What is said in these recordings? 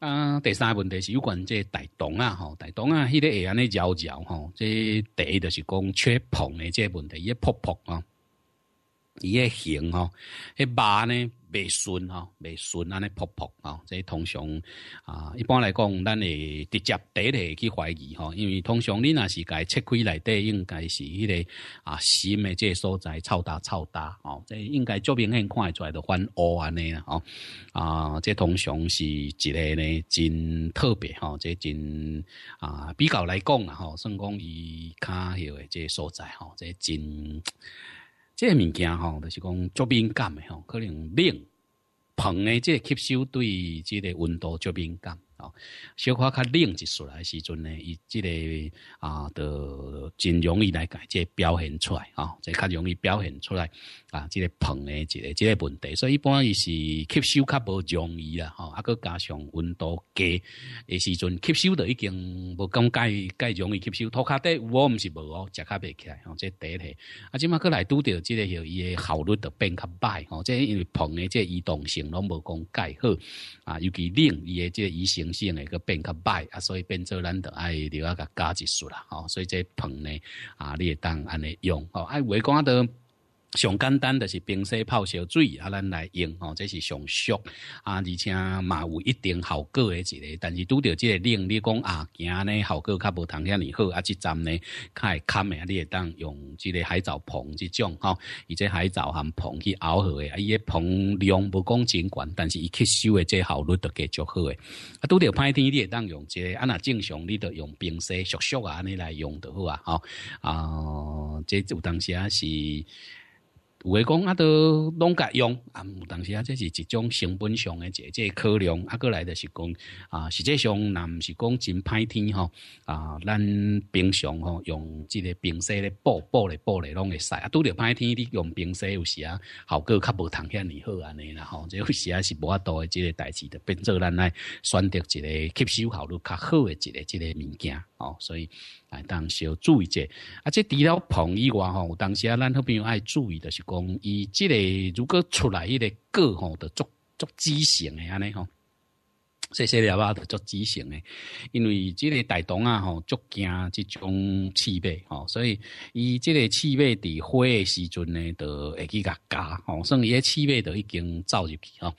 啊，第三个问题是有关这個大洞啊，吼，大洞啊，迄、个会安尼摇摇吼，这第一就是讲缺棚的这个问题，一破破吼。伊个形吼，迄肉呢未顺吼，未顺安尼扑扑吼，这通常啊，一般来讲，咱会直接第一去怀疑吼，因为通常你若是伊切开内底，应该是迄个啊，心诶，即所在臭大臭大哦，这应该足明显看出来都反乌安尼啊！啊，这通常是一个呢，真特别吼，即真啊，比较来讲啦吼，算讲伊卡迄个即所在吼，即真。这物件吼，就是讲足敏感的吼，可能冷棚的这吸收对这个温度足敏感。哦，小可较冷一出来时阵呢，伊这个啊，都真容易来改，即表现出来啊，即较容易表现出来啊，即个膨的即个即个问题，所以一般伊是吸收较无容易啦，吼，啊，佮加上温度低的时阵，吸收的已经无咁改改容易吸收，涂卡底我毋是无哦，食较袂起来，吼，即一下，啊，即马佮来拄着即个伊诶效率就变较歹，吼，即因为膨的即移动性拢无讲改好，啊，尤其冷伊诶即个伊性。性嘞个变较歹啊，所以变做咱都爱留啊个家己啦，哦，所以这棚呢啊，你会当安尼用哦，爱围挂的。上简单就是冰水泡小水，啊，咱来用吼，这是上俗啊，而且嘛有一定效果的一个。但是拄着这个冷，你讲啊，惊呢，效果较无通遐尼好啊。即阵呢，会堪呢，你会当用这个海藻棚这种哈，而且海藻含棚去熬好诶，啊，伊个棚量无讲真悬，但是伊吸收的这效率都给足好诶。啊，拄着拍天你会当用这，啊，那正常你都用冰水俗俗啊，尼来用就好啊，好啊，这有当时啊是。有的讲啊都拢甲用啊，有当时啊这是一种成本上诶一个，即个考量啊过来的是讲啊，实际上那毋是讲真歹天吼啊，咱平常吼用即个冰水咧煲煲咧煲咧拢会使啊，拄着歹天你用冰水有时啊效果较无通遐尼好安尼啦吼，即有时啊是无法度诶即个代志，就变做咱来选择一个吸收效率较好诶一个即个物件吼，所以啊当时要注意者，啊即除了朋友外吼，有当时啊咱好边有爱注意的是。讲伊即个如果出来迄个格吼著足足畸形诶安尼吼细细粒啊著足止性诶因为即个大洞啊吼足惊即种刺猬吼所以伊即个刺猬伫火诶时阵呢著会去甲咬吼算伊诶刺猬著已经走入去吼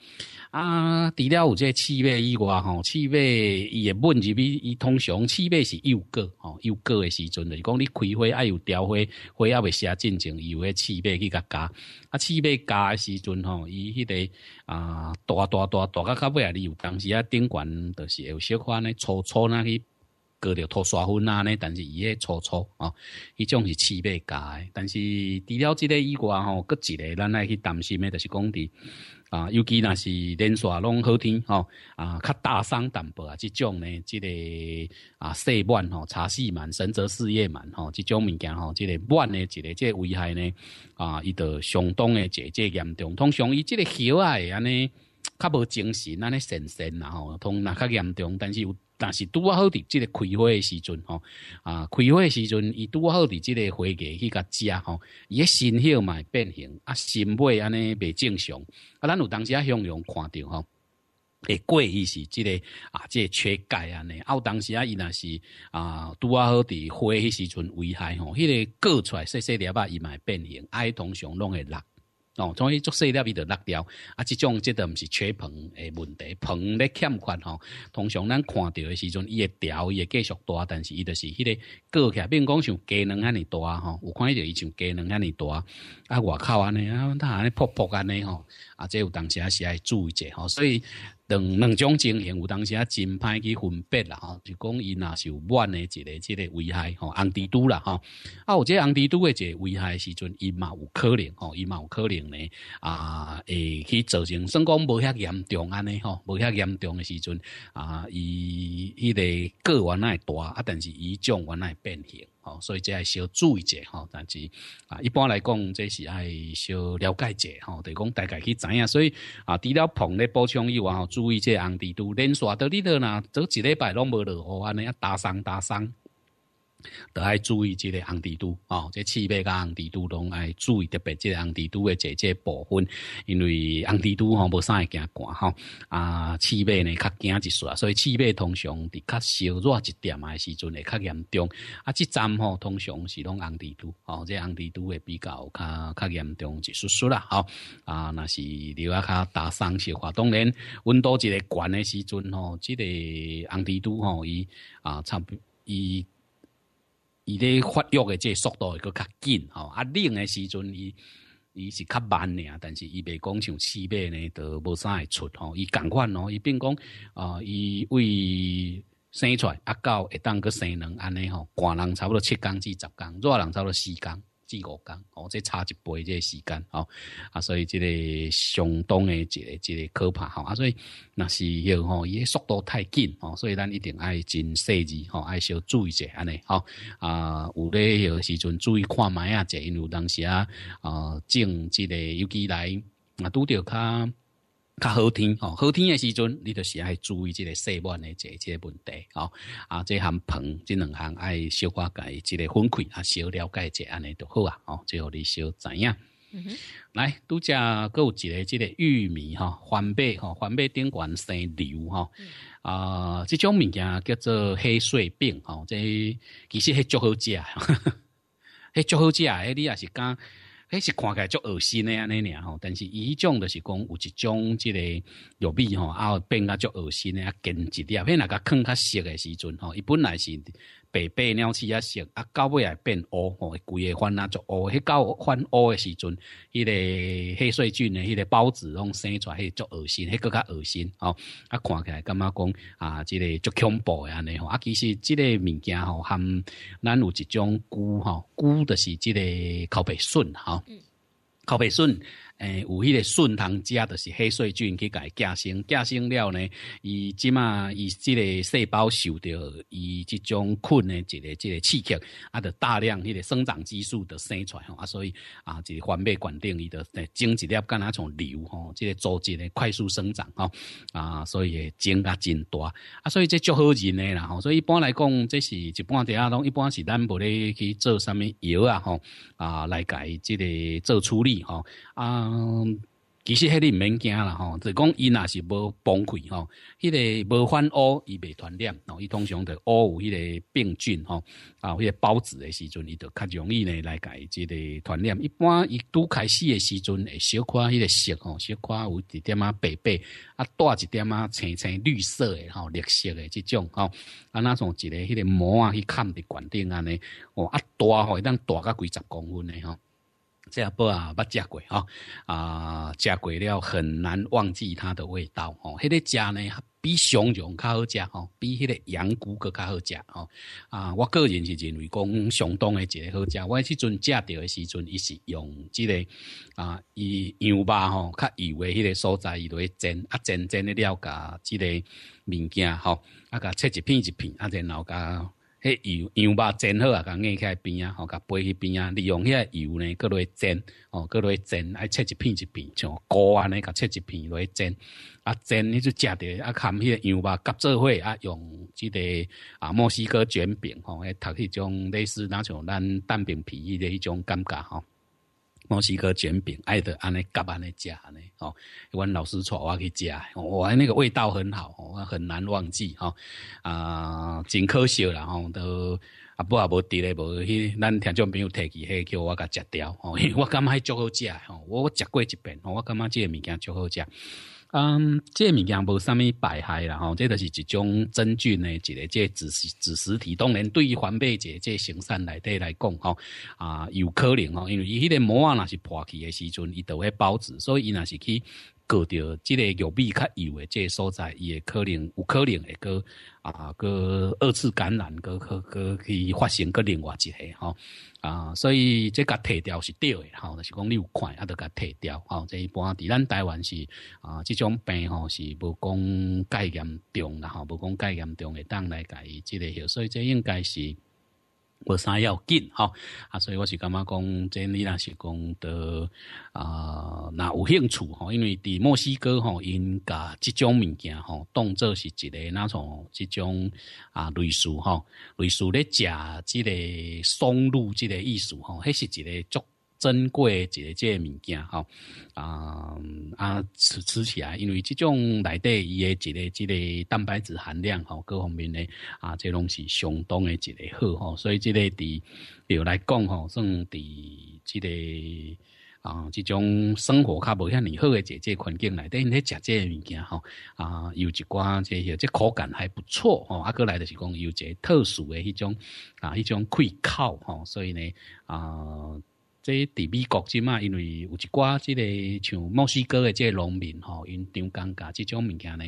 啊除了有即个刺猬以外吼刺猬伊诶本入去伊通常刺猬是幼个吼幼个诶时阵著是讲你开花爱有雕花花啊未写进前伊有迄刺猬去甲咬啊刺猬咬诶时阵吼伊迄个啊，大大大大个到尾啊，你有当时啊，顶悬就是有小可安尼粗粗那去割着脱刷粉啊！呢，但是伊也粗粗啊，伊种是区加诶。但是除了即个以外吼，各一个咱来去担心诶，就是讲伫啊，尤其若是连续拢好天吼啊，较大伤淡薄啊，即种呢，即个啊，细满吼，查细满，神则事业满吼，即种物件吼，即个满诶，一个个危害呢啊，伊着相当的这这严重，通常伊即个血会安尼。较无精神，安尼神神然后通那较严重，但是有但是啊好伫即个开花时阵吼啊开花时阵伊啊好伫即个花叶去甲食吼，伊诶身叶嘛会变形啊新叶安尼未正常啊，咱有当时啊向阳看着吼，诶过伊是即个啊即个缺钙安尼啊有当时啊伊若是啊拄啊好伫花迄时阵危害吼，迄个割出来细细粒吧伊嘛会变形，爱通常拢会落。哦，所以做笋了，伊就落掉。啊，这种、这种是缺棚诶问题，棚咧欠款吼。通常咱看到诶时阵，伊会调，伊会继续大，但是伊就是迄个过起来，变讲像鸡卵安尼大吼。有看伊就鸡卵安尼大，啊，外口安尼啊，它安尼噗噗安尼吼，啊，即有当时也是爱注意者吼，所以。两两种情形，有当时啊真歹去分辨啦，吼，就讲因是有万的一个、这个危害，吼，红蜘蛛啦，吼，啊，有这红蜘蛛的这个危害时阵，伊嘛有可能，吼，伊嘛有可能呢啊，会去造成算讲无遐严重安尼吼，无遐严重的时阵啊，伊迄个个原来大啊，但是伊种原来变形。好，所以这系少注意者吼，但是啊，一般来讲这是爱少了解者吼，对讲大家去知影，所以啊，除了棚咧补充以外吼，注意这红地都连刷到你咧呐，走一礼拜拢无落雨，安尼啊，打伞打伞。都爱注意这个红地都哦，即气背个红地都拢爱注意特别这个红地都的这这部分，因为红地都吼无啥物件寒吼啊，气背呢较惊一少，所以气背通常伫较烧热一点嘛时阵会较严重啊。即站吼通常是拢红地都哦，即红地都会比较较较严重一说说啦哈啊，那是另外较大伤小化，当然温度一个悬的时阵吼，即个红地都吼以啊差不以。伊咧发育的这速度佫较紧吼，啊冷的时阵伊伊是较慢的啊，但是伊袂讲像四马呢，都无啥会出吼，伊共款咯，伊并讲啊，伊为生出来啊到会当个生能安尼吼，寒人差不多七天至十天，热人差不多四天。四五更，哦，这差一倍，这时间，哦，啊，所以这个相当的，一个，一个可怕，吼，啊，所以那是要，吼，伊、也速度太紧，哦，所以咱一定爱真细致，吼，爱小注意者安尼吼啊，有咧时候时阵注意看麦啊，者因有当时啊，啊，正这个有几来，啊，拄着较。较好天吼、好天诶时阵，你就是爱注意即个细碗诶这这问题吼、啊，即项盆即两项爱小化己即个分开啊，小了解者安尼著好啊吼、即互你小知影。嗯、来，拄则搁有一个即个玉米吼，番麦吼，番麦顶悬生瘤吼，啊、即、种物件叫做黑穗病吼，即、哦、其实迄足好食，迄 足好食，迄你也是讲。还是看起来足恶心呢安尼尔吼，但是一种的是讲有一种即个有病吼，啊后变甲足恶心呢啊，更一烈，迄若个坑较死的时阵吼，伊本来是。白白尿起也食，啊，到尾来变乌，吼，规个番啊足乌，迄到番乌诶时阵，迄个黑水菌诶，迄个孢子拢生出来，迄足恶心，迄更较恶心哦。啊，看起来感觉讲啊？即个足恐怖诶安尼吼啊！其实即个物件吼含咱有一种菇吼，菇的是即个靠白笋吼，靠白笋。诶，有迄个顺藤食，就是黑细菌去改寄生，寄生了呢。伊即嘛，伊即个细胞受到伊即种菌的一个即个刺激，啊，就大量迄个生长激素著生出吼，啊，所以啊，即环泌管定伊著诶，精子粒敢若从瘤吼，即个组织咧快速生长吼，啊，所以增啊真大，啊，所以这足好认的啦，吼。所以一般来讲，这是一般底下拢一般是咱无咧去做啥物药啊，吼，啊来改即个做处理，吼，啊。嗯，其实迄个毋免惊啦吼，只讲伊若是无崩溃吼，迄个无翻乌伊袂传染吼，伊通常着乌有迄个病菌吼，啊，迄个孢子的时阵，伊着较容易呢来伊即个传染。一般伊拄开始的时阵，会小看迄个色吼，小看有一点啊白白，啊带一点啊青青绿色的吼，绿色的即种吼，啊若像一个迄个毛啊去砍伫悬顶安尼，哦啊大吼，当大个几十公分的吼。这波啊，捌食过吼啊，食过了很难忘记它的味道吼。迄个食呢，比熊肉较好食吼，比迄个羊骨个较好食吼啊。我个人是认为讲，相当的一个好食。我时阵食着的时阵，伊是用即个啊，伊羊肉吼，较油诶迄个所在一堆煎啊，煎煎的了甲即个物件吼，啊甲切一片一片啊，然后甲。迄油牛肉煎好啊，甲硬起来边啊，吼，甲摆去边啊，利用迄个油呢，搁落去煎，吼、哦，落去煎，爱切一片一片，像锅安尼，甲切一片落去煎，啊煎你就食着，啊含个牛肉夹做伙，啊用即个啊墨西哥卷饼吼，诶，读迄种类似那像咱蛋饼皮迄个迄种感觉吼。墨西哥卷饼，爱的安尼夹巴内夹呢，哦，阮老师带我去食，我那个味道很好，我很难忘记吼，啊，真可惜啦，吼都啊不啊无伫咧无去，咱听众朋友提起，迄叫我甲食掉，哦，我感觉足好食，吼，我我食过一遍，吼，我感觉这个物件足好食。嗯，这物件无啥物败害啦吼，这都是一种真菌的，一个这子子实体当然对于黄贝节这生产内底来讲吼啊有可能吼，因为伊迄个毛啊若是破去的时阵，伊都会孢子，所以伊若是去。各掉，即个玉米较油的，即个所在也可能有可能会个啊个二次感染个可可去发生个另外一些吼啊，所以这个退掉是对的吼，是讲你有看啊，得甲退掉吼。在一般，咱台湾是啊，这种病吼是不讲概严重啦，吼，不讲概严重的当来改，即个所以这应该是。我啥要紧哈，啊，所以我是感觉讲，这你那是讲的啊，那有兴趣哈，因为伫墨西哥吼，因甲即种物件吼，当做是一个那种即种啊，类似哈，类似咧食即个松露即个意思哈，还是一个作。珍贵几类这物件，吼啊啊吃吃起来，因为这种内底伊诶一个几个蛋白质含量，吼各方面咧啊，这拢是相当诶一个好吼，所以这个伫要来讲吼，算伫几个。啊，这种生活较无遐尼好诶几类环境内底，你食这物件吼啊，有一寡即个即口感还不错吼，啊，过来就是讲有一个特殊诶迄种啊，迄种脆口吼，所以呢啊。在伫美国即嘛，因为有一寡即个像墨西哥诶，即个农民吼，因张肝架即种物件呢，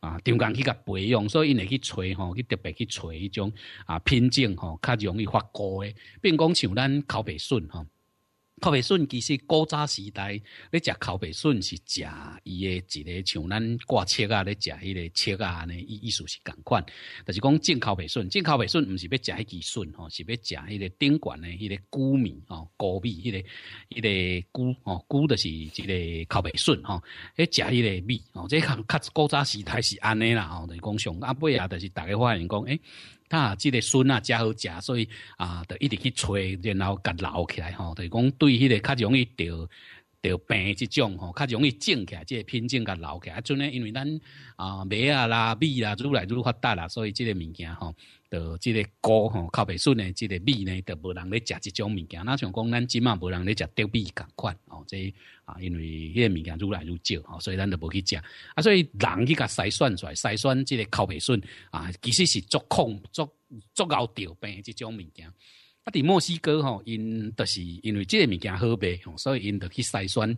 啊，张肝去甲培养，所以因会去找吼，去特别去找迄种啊品种吼，较容易发高诶，并讲像咱口北顺吼。烤白笋其实古早时代，你食烤白笋是食伊诶一个像咱挂切啊，咧食伊个切啊，呢意思是共款。但是讲进烤白笋，进烤白笋毋是要食迄支笋吼，是要食迄个顶悬诶迄个菇米吼，菇米迄个迄个菇吼，菇就是一个烤白笋吼，迄食迄个米哦，这较古早时代是安尼啦吼，就是讲上阿尾啊，就是逐个发现讲诶。他即个笋啊，加好食，所以啊，就一直去吹，然后甲捞起来吼，就讲对迄个较容易着。着病即种吼，较容易整起来，即个品种甲留起来。阵咧，因为咱啊米啊啦米啦，愈来愈发达啦，所以即个物件吼，着即个菇吼，靠袂笋呢，即个米呢，着无人咧食即种物件。那像讲咱即满无人咧食着米共款哦，即啊，因为迄个物件愈来愈少吼，所以咱着无去食。啊，所以人去甲筛选出来，筛选即个靠白笋啊，其实是足控足足熬掉病即种物件。啊，伫墨西哥吼，因都是因为即个物件好卖，所以因得去筛选，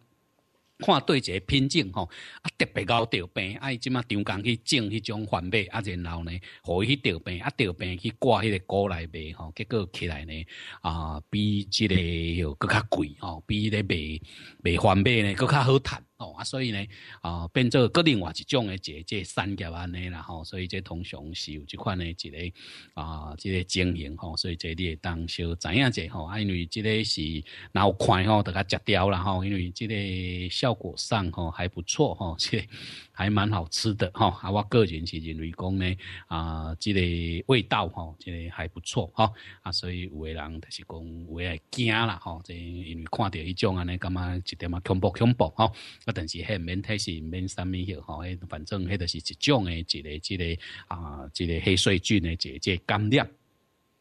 看对个品种吼，啊特别高调病，爱即马张工去种迄种贩麦，啊然后呢，伊去调病，啊调病去挂迄个果来卖吼，结果起来呢，啊比即个又更较贵吼，比迄个卖卖贩麦呢，更较好趁。啊，所以呢，啊，变做个另外一种诶，即即三角安尼啦吼，所以即通常是有即款诶一个啊，即个经营吼，所以即啲当是怎样子吼？啊，因为即个是然后快吼，大家截掉啦吼，因为即个效果上吼还不错吼，即 还蛮好吃的哈，啊，我个人是认为讲呢啊，即个味道吼即个还不错哈，啊，所以有诶人就是讲为惊啦吼，即因为看到一种安尼，感觉一点啊恐怖恐怖哈？但是，还免睇是免三免六吼，反正迄著是一种诶，一个、一个啊，一个黑水菌诶，一个感染。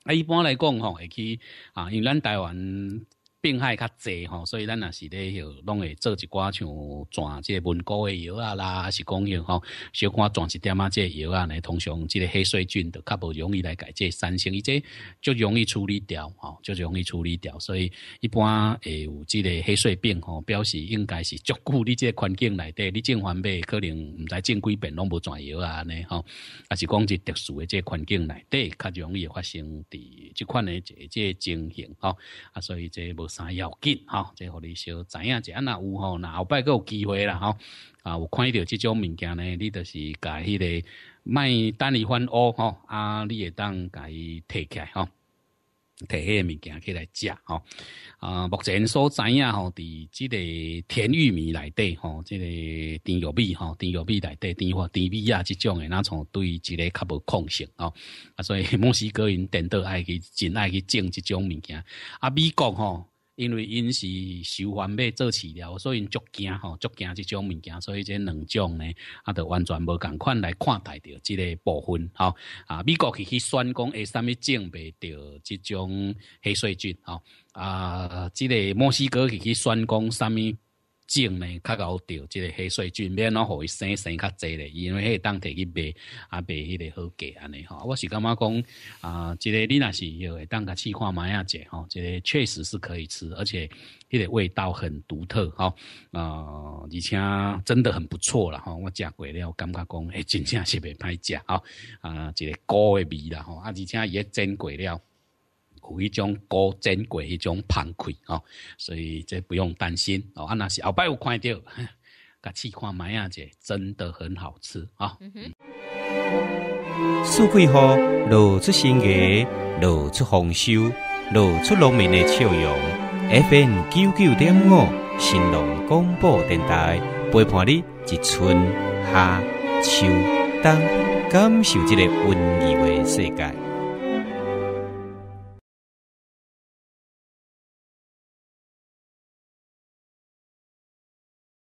啊，一般来讲吼，会去啊，因为咱台湾。病害较济吼，所以咱也是咧，吼，拢会做一寡像转这文膏的药啊啦，还是讲用吼，小可转一点啊，这药啊，呢，通常即个黑水菌都较无容易来改，这三星，伊这就容易处理掉，吼，就容易处理掉。所以一般会有即个黑水病吼，表示应该是足久你这环境内底，你种反面可能毋知种几遍拢无转药啊，尼吼，还是讲是特殊的这环境内底较容易发生的，即款呢，即即情形吼，啊，所以这无。三要紧哈，这互你小知影怎样那有吼，那后摆个有机会啦吼，啊，有看到即种物件呢，你就是改迄个卖单的番乌吼，啊，你会当改提开哈，提个物件起来食吼，啊，目前所知影吼，伫即个甜玉米内底吼，即个甜玉米吼，甜玉米内底甜或甜米啊，即种诶，那从对即个较无抗性哦。啊，所以 墨西哥因点都爱去，真爱去种即种物件。啊，美国吼。因为因是受环要做饲料，所以足惊吼，足惊即种物件，所以这两种呢，啊，得完全无共款来看待着，即个部分吼啊，美国去去宣讲会什么证明着即种黑水菌吼啊，即个墨西哥去去宣讲啥物。种呢较高级，即个黑水菌，免咱互伊生生较济咧，因为迄当地去卖，啊卖迄个好价安尼吼。我是感觉讲啊，即个你若是有会当个试看买下者吼，即个确实是可以吃，而且迄个味道很独特吼，啊而且真的很不错啦吼。我食过了，感觉讲诶，真正是袂歹食啊，啊即个菇诶味啦吼，啊而且伊也真过了。有迄种高珍贵，迄种螃蟹吼，所以这不用担心哦。啊，那是后摆有看到，甲试看卖啊，这真的很好吃啊。四季好，露出新芽，露出丰收，露出农民的笑容。F m 九九点五，新隆广播电台陪伴你一春、夏、秋、冬，感受这个温柔的世界。